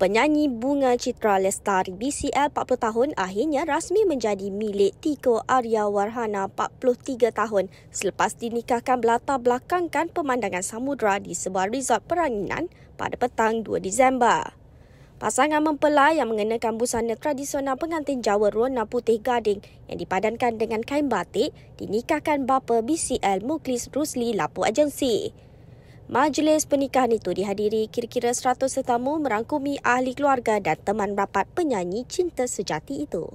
Penyanyi Bunga Citra Lestari BCL 40 tahun akhirnya rasmi menjadi milik Tiko Arya Warhana 43 tahun selepas dinikahkan belata belakangkan pemandangan samudra di sebuah resort peranginan pada petang 2 Disember. Pasangan mempelai yang mengenakan busana tradisional pengantin Jawa Rona Putih Gading yang dipadankan dengan kain batik dinikahkan bapa BCL Muklis Rusli Lapu Agensi. Majlis pernikahan itu dihadiri kira-kira 100 tetamu merangkumi ahli keluarga dan teman rapat penyanyi cinta sejati itu.